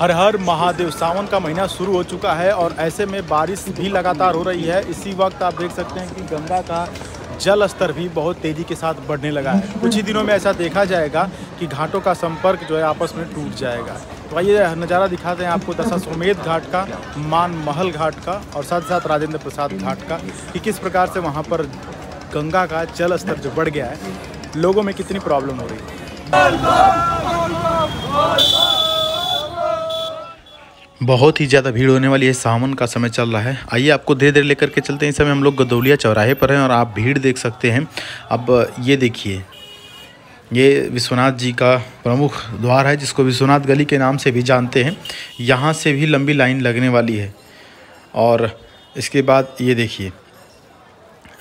हर हर महादेव सावन का महीना शुरू हो चुका है और ऐसे में बारिश भी लगातार हो रही है इसी वक्त आप देख सकते हैं कि गंगा का जल स्तर भी बहुत तेज़ी के साथ बढ़ने लगा है कुछ ही दिनों में ऐसा देखा जाएगा कि घाटों का संपर्क जो है आपस में टूट जाएगा तो आइए नज़ारा दिखाते हैं आपको दशा सोमेध घाट का मान महल घाट का और साथ साथ राजेंद्र प्रसाद घाट का कि किस प्रकार से वहाँ पर गंगा का जल स्तर जो बढ़ गया है लोगों में कितनी प्रॉब्लम हो रही है बहुत ही ज़्यादा भीड़ होने वाली है सावन का समय चल रहा है आइए आपको धीरे धीरे लेकर के चलते हैं इस समय हम लोग गदौलिया चौराहे पर हैं और आप भीड़ देख सकते हैं अब ये देखिए ये विश्वनाथ जी का प्रमुख द्वार है जिसको विश्वनाथ गली के नाम से भी जानते हैं यहाँ से भी लंबी लाइन लगने वाली है और इसके बाद ये देखिए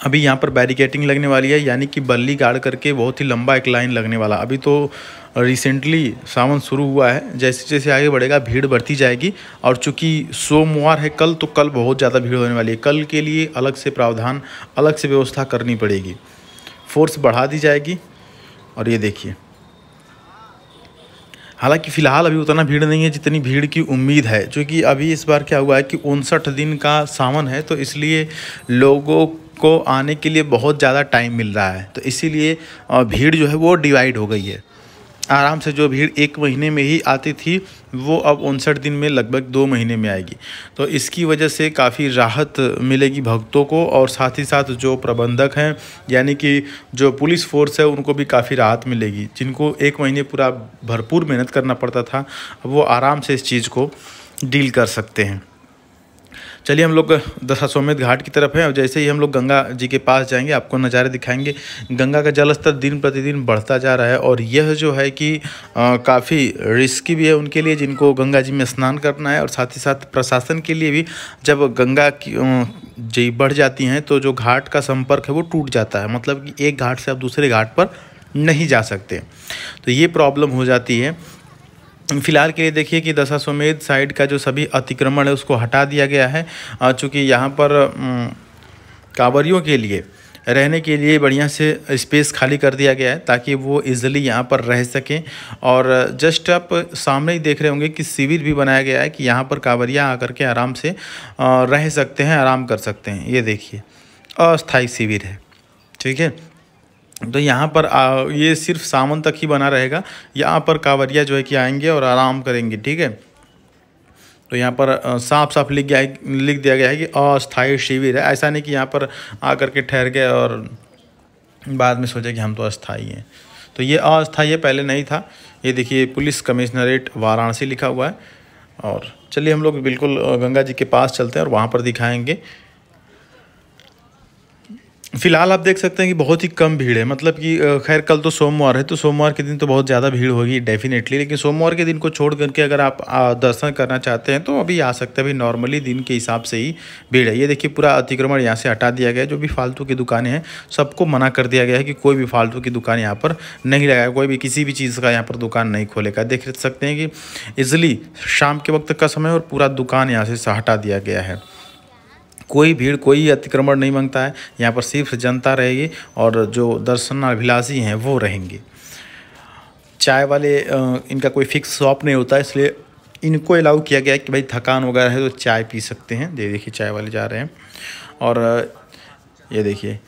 अभी यहाँ पर बैरिकेटिंग लगने वाली है यानी कि बल्ली गाड़ करके बहुत ही लंबा एक लाइन लगने वाला अभी तो रिसेंटली सावन शुरू हुआ है जैसे जैसे आगे बढ़ेगा भीड़ बढ़ती जाएगी और चूंकि सोमवार है कल तो कल बहुत ज़्यादा भीड़ होने वाली है कल के लिए अलग से प्रावधान अलग से व्यवस्था करनी पड़ेगी फोर्स बढ़ा दी जाएगी और ये देखिए हालांकि फ़िलहाल अभी उतना भीड़ नहीं है जितनी भीड़ की उम्मीद है क्योंकि अभी इस बार क्या हुआ है कि उनसठ दिन का सावन है तो इसलिए लोगों को आने के लिए बहुत ज़्यादा टाइम मिल रहा है तो इसीलिए भीड़ जो है वो डिवाइड हो गई है आराम से जो भीड़ एक महीने में ही आती थी वो अब उनसठ दिन में लगभग दो महीने में आएगी तो इसकी वजह से काफ़ी राहत मिलेगी भक्तों को और साथ ही साथ जो प्रबंधक हैं यानी कि जो पुलिस फोर्स है उनको भी काफ़ी राहत मिलेगी जिनको एक महीने पूरा भरपूर मेहनत करना पड़ता था अब वो आराम से इस चीज़ को डील कर सकते हैं चलिए हम लोग दशाश्वमेध घाट की तरफ हैं और जैसे ही हम लोग गंगा जी के पास जाएंगे आपको नज़ारे दिखाएंगे गंगा का जल स्तर दिन प्रतिदिन बढ़ता जा रहा है और यह जो है कि काफ़ी रिस्की भी है उनके लिए जिनको गंगा जी में स्नान करना है और साथ ही साथ प्रशासन के लिए भी जब गंगा की जी बढ़ जाती हैं तो जो घाट का संपर्क है वो टूट जाता है मतलब कि एक घाट से आप दूसरे घाट पर नहीं जा सकते तो ये प्रॉब्लम हो जाती है फिलहाल के लिए देखिए कि दशा स्वमेध साइड का जो सभी अतिक्रमण है उसको हटा दिया गया है चूँकि यहाँ पर कांवरियों के लिए रहने के लिए बढ़िया से स्पेस खाली कर दिया गया है ताकि वो इज़िली यहाँ पर रह सकें और जस्ट आप सामने ही देख रहे होंगे कि शिविर भी बनाया गया है कि यहाँ पर कांवरिया आकर के आराम से रह सकते हैं आराम कर सकते हैं ये देखिए अस्थाई शिविर है ठीक है तो यहाँ पर आ, ये सिर्फ सावन तक ही बना रहेगा यहाँ पर कांवरिया जो है कि आएंगे और आराम करेंगे ठीक है तो यहाँ पर साफ साफ लिख गया लिख दिया गया है कि अस्थायी शिविर है ऐसा नहीं कि यहाँ पर आकर के ठहर गए और बाद में सोचे कि हम तो अस्थाई हैं तो ये अस्थाई है पहले नहीं था ये देखिए पुलिस कमिश्नरेट वाराणसी लिखा हुआ है और चलिए हम लोग बिल्कुल गंगा जी के पास चलते हैं और वहाँ पर दिखाएंगे फिलहाल आप देख सकते हैं कि बहुत ही कम भीड़ है मतलब कि खैर कल तो सोमवार है तो सोमवार के दिन तो बहुत ज़्यादा भीड़ होगी डेफिनेटली लेकिन सोमवार के दिन को छोड़ करके अगर आप दर्शन करना चाहते हैं तो अभी आ सकते हैं अभी नॉर्मली दिन के हिसाब से ही भीड़ है ये देखिए पूरा अतिक्रमण यहाँ से हटा दिया गया जो भी फालतू की दुकानें हैं सबको मना कर दिया गया है कि कोई भी फालतू की दुकान यहाँ पर नहीं लगाएगा कोई भी किसी भी चीज़ का यहाँ पर दुकान नहीं खोलेगा देख सकते हैं कि इजली शाम के वक्त का समय और पूरा दुकान यहाँ से हटा दिया गया है कोई भीड़ कोई अतिक्रमण नहीं मांगता है यहाँ पर सिर्फ जनता रहेगी और जो दर्शनाभिलाषी हैं वो रहेंगे चाय वाले इनका कोई फिक्स शॉप नहीं होता इसलिए इनको अलाउ किया गया कि भाई थकान वगैरह है तो चाय पी सकते हैं ये देखिए चाय वाले जा रहे हैं और ये देखिए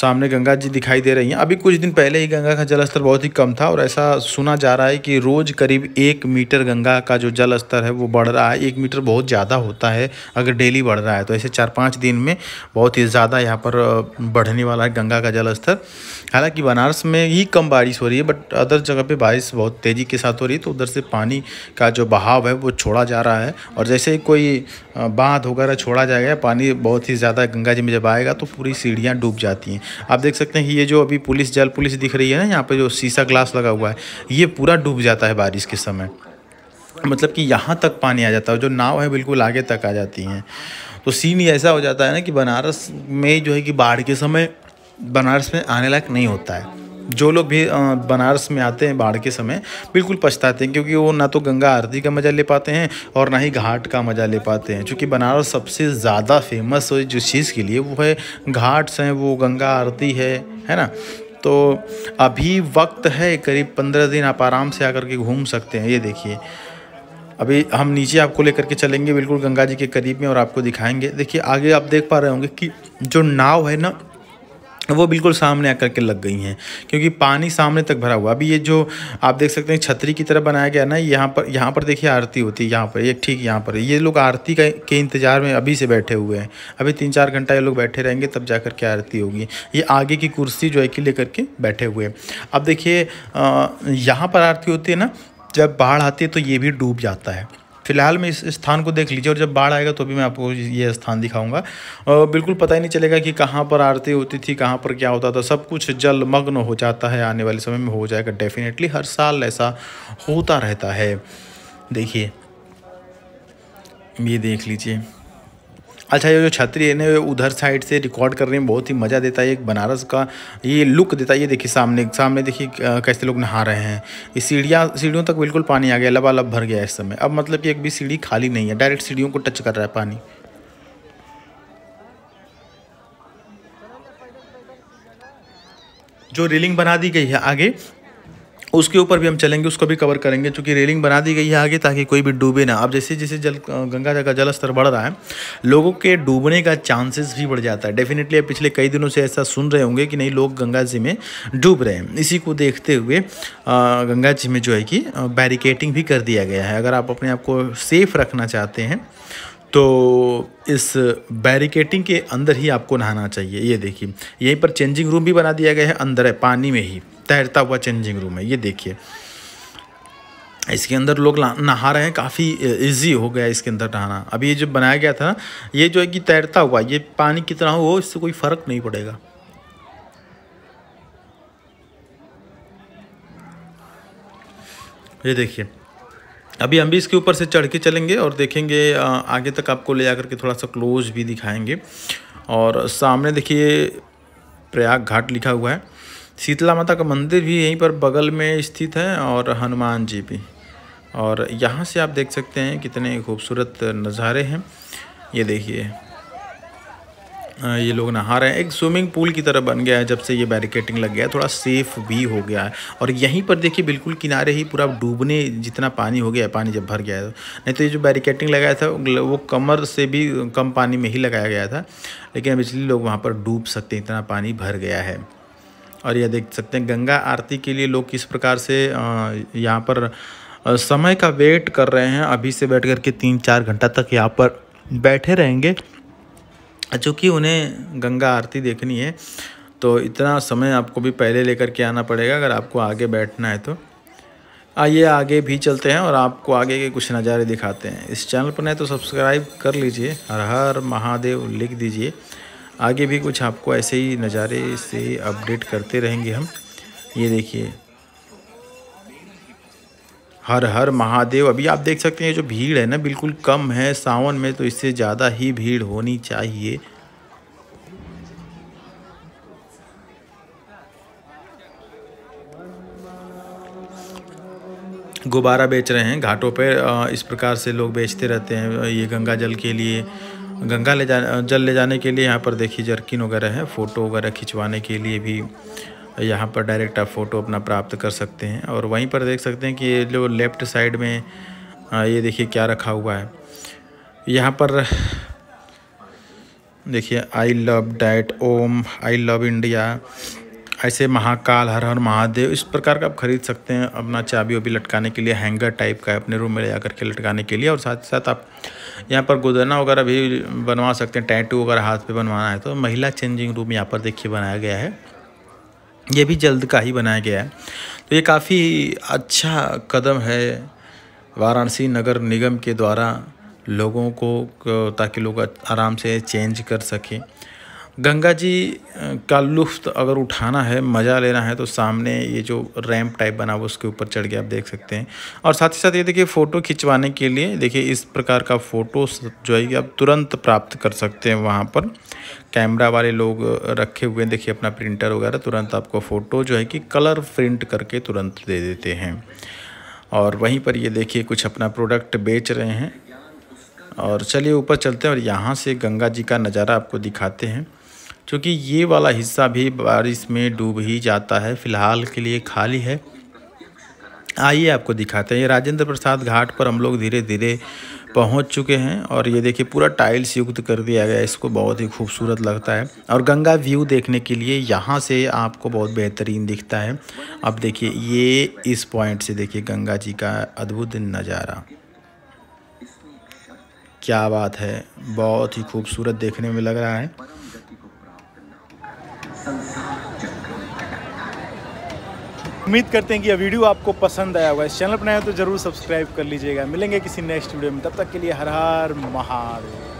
सामने गंगा जी दिखाई दे रही हैं अभी कुछ दिन पहले ही गंगा का जल स्तर बहुत ही कम था और ऐसा सुना जा रहा है कि रोज़ करीब एक मीटर गंगा का जो जल स्तर है वो बढ़ रहा है एक मीटर बहुत ज़्यादा होता है अगर डेली बढ़ रहा है तो ऐसे चार पाँच दिन में बहुत ही ज़्यादा यहाँ पर बढ़ने वाला है गंगा का जल स्तर हालाँकि बनारस में ही कम बारिश हो रही है बट अदर जगह पर बारिश बहुत तेज़ी के साथ हो रही है तो उधर से पानी का जो बहाव है वो छोड़ा जा रहा है और जैसे ही कोई बांध वगैरह छोड़ा जाएगा पानी बहुत ही ज़्यादा गंगा जी में जब आएगा तो पूरी सीढ़ियाँ डूब जाती हैं आप देख सकते हैं ये जो अभी पुलिस जल पुलिस दिख रही है ना यहाँ पर जो शीशा ग्लास लगा हुआ है ये पूरा डूब जाता है बारिश के समय मतलब कि यहाँ तक पानी आ जाता है जो नाव है बिल्कुल आगे तक आ जाती हैं तो सीन ही ऐसा हो जाता है ना कि बनारस में जो है कि बाढ़ के समय बनारस में आने लायक नहीं होता है जो लोग भी बनारस में आते हैं बाढ़ के समय बिल्कुल पछताते हैं क्योंकि वो ना तो गंगा आरती का मज़ा ले पाते हैं और ना ही घाट का मज़ा ले पाते हैं क्योंकि बनारस सबसे ज़्यादा फेमस हो जिस चीज़ के लिए वो है घाट्स हैं वो गंगा आरती है है ना तो अभी वक्त है करीब पंद्रह दिन आप आराम से आकर के घूम सकते हैं ये देखिए अभी हम नीचे आपको लेकर के चलेंगे बिल्कुल गंगा जी के करीब में और आपको दिखाएंगे देखिए आगे आप देख पा रहे होंगे कि जो नाव है ना वो बिल्कुल सामने आकर के लग गई हैं क्योंकि पानी सामने तक भरा हुआ अभी ये जो आप देख सकते हैं छतरी की तरह बनाया गया ना यहाँ पर यहाँ पर देखिए आरती होती है यहाँ पर ये ठीक यहाँ पर ये लोग आरती का के इंतज़ार में अभी से बैठे हुए हैं अभी तीन चार घंटा ये लोग बैठे रहेंगे तब जा कर के आरती होगी ये आगे की कुर्सी जो है कि लेकर के बैठे हुए हैं अब देखिए यहाँ पर आरती होती है ना जब बाढ़ आती है तो ये भी डूब जाता है फिलहाल में इस स्थान को देख लीजिए और जब बाढ़ आएगा तो भी मैं आपको ये स्थान दिखाऊंगा और बिल्कुल पता ही नहीं चलेगा कि कहाँ पर आरती होती थी कहाँ पर क्या होता था सब कुछ जलमग्न हो जाता है आने वाले समय में हो जाएगा डेफिनेटली हर साल ऐसा होता रहता है देखिए ये देख लीजिए अच्छा ये जो छतरी है ना उधर साइड से रिकॉर्ड करने में बहुत ही मज़ा देता है एक बनारस का ये लुक देता है ये देखिए सामने सामने देखिए कैसे लोग नहा रहे हैं ये सीढ़ियाँ सीढ़ियों तक बिल्कुल पानी आ गया लबालब भर गया इस समय अब मतलब कि एक भी सीढ़ी खाली नहीं है डायरेक्ट सीढ़ियों को टच कर रहा है पानी जो रेलिंग बना दी गई है आगे उसके ऊपर भी हम चलेंगे उसको भी कवर करेंगे क्योंकि रेलिंग बना दी गई है आगे ताकि कोई भी डूबे ना अब जैसे जैसे जल गंगा जी का जल स्तर बढ़ रहा है लोगों के डूबने का चांसेस भी बढ़ जाता है डेफिनेटली आप पिछले कई दिनों से ऐसा सुन रहे होंगे कि नहीं लोग गंगा जी में डूब रहे हैं इसी को देखते हुए गंगा जी में जो है कि बैरिकेटिंग भी कर दिया गया है अगर आप अपने आप को सेफ़ रखना चाहते हैं तो इस बैरिकेटिंग के अंदर ही आपको नहाना चाहिए ये देखिए यहीं पर चेंजिंग रूम भी बना दिया गया है अंदर है पानी में ही तैरता हुआ चेंजिंग रूम है ये देखिए इसके अंदर लोग नहा रहे हैं काफ़ी इजी हो गया इसके अंदर नहाना अभी ये जो बनाया गया था ना ये जो है कि तैरता हुआ ये पानी कितना हो इससे कोई फ़र्क नहीं पड़ेगा ये देखिए अभी हम भी इसके ऊपर से चढ़ के चलेंगे और देखेंगे आगे तक आपको ले जाकर के थोड़ा सा क्लोज भी दिखाएंगे और सामने देखिए प्रयाग घाट लिखा हुआ है शीतला माता का मंदिर भी यहीं पर बगल में स्थित है और हनुमान जी भी और यहाँ से आप देख सकते हैं कितने खूबसूरत नज़ारे हैं ये देखिए ये लोग नहा रहे हैं एक स्विमिंग पूल की तरह बन गया है जब से ये बैरिकेटिंग लग गया है थोड़ा सेफ भी हो गया है और यहीं पर देखिए बिल्कुल किनारे ही पूरा डूबने जितना पानी हो गया है पानी जब भर गया है नहीं तो ये जो बैरिकेटिंग लगाया था वो कमर से भी कम पानी में ही लगाया गया था लेकिन अब इसलिए लोग वहाँ पर डूब सकते हैं इतना पानी भर गया है और यह देख सकते हैं गंगा आरती के लिए लोग किस प्रकार से यहाँ पर समय का वेट कर रहे हैं अभी से बैठ कर के तीन चार घंटा तक यहाँ पर बैठे रहेंगे चूँकि उन्हें गंगा आरती देखनी है तो इतना समय आपको भी पहले लेकर के आना पड़ेगा अगर आपको आगे बैठना है तो आइए आगे भी चलते हैं और आपको आगे के कुछ नज़ारे दिखाते हैं इस चैनल पर नहीं तो सब्सक्राइब कर लीजिए हर हर महादेव लिख दीजिए आगे भी कुछ आपको ऐसे ही नज़ारे से अपडेट करते रहेंगे हम ये देखिए हर हर महादेव अभी आप देख सकते हैं जो भीड़ है ना बिल्कुल कम है सावन में तो इससे ज़्यादा ही भीड़ होनी चाहिए गुब्बारा बेच रहे हैं घाटों पे इस प्रकार से लोग बेचते रहते हैं ये गंगा जल के लिए गंगा ले जा जल ले जाने के लिए यहाँ पर देखिए जर्किन वगैरह है फ़ोटो वगैरह खिंचवाने के लिए भी यहाँ पर डायरेक्ट आप फ़ोटो अपना प्राप्त कर सकते हैं और वहीं पर देख सकते हैं कि ये जो लेफ़्ट साइड में ये देखिए क्या रखा हुआ है यहाँ पर देखिए आई लव डाइट ओम आई लव इंडिया ऐसे महाकाल हर हर महादेव इस प्रकार का आप खरीद सकते हैं अपना चाबी वाबी लटकाने के लिए हैंगर टाइप का है अपने रूम में ले जा के लटकाने के लिए और साथ ही साथ आप यहाँ पर गुदना वगैरह भी बनवा सकते हैं टैटू वगैरह हाथ पे बनवाना है तो महिला चेंजिंग रूम यहाँ पर देखिए बनाया गया है ये भी जल्द का ही बनाया गया है तो ये काफ़ी अच्छा कदम है वाराणसी नगर निगम के द्वारा लोगों को ताकि लोग आराम से चेंज कर सकें गंगा जी का लुफ्त अगर उठाना है मज़ा लेना है तो सामने ये जो रैम्प टाइप बना हुआ उसके ऊपर चढ़ के आप देख सकते हैं और साथ ही साथ ये देखिए फ़ोटो खिंचवाने के लिए देखिए इस प्रकार का फ़ोटो जो है कि आप तुरंत प्राप्त कर सकते हैं वहाँ पर कैमरा वाले लोग रखे हुए देखिए अपना प्रिंटर वगैरह तुरंत आपको फ़ोटो जो है कि कलर प्रिंट करके तुरंत दे देते हैं और वहीं पर ये देखिए कुछ अपना प्रोडक्ट बेच रहे हैं और चलिए ऊपर चलते हैं और यहाँ से गंगा जी का नज़ारा आपको दिखाते हैं क्योंकि ये वाला हिस्सा भी बारिश में डूब ही जाता है फ़िलहाल के लिए खाली है आइए आपको दिखाते हैं ये राजेंद्र प्रसाद घाट पर हम लोग धीरे धीरे पहुंच चुके हैं और ये देखिए पूरा टाइल्स युक्त कर दिया गया इसको बहुत ही खूबसूरत लगता है और गंगा व्यू देखने के लिए यहाँ से आपको बहुत बेहतरीन दिखता है अब देखिए ये इस पॉइंट से देखिए गंगा जी का अद्भुत नज़ारा क्या बात है बहुत ही खूबसूरत देखने में लग रहा है उम्मीद करते हैं कि यह वीडियो आपको पसंद आया होगा इस चैनल पर नया तो ज़रूर सब्सक्राइब कर लीजिएगा मिलेंगे किसी नेक्स्ट वीडियो में तब तक के लिए हर हर महादेव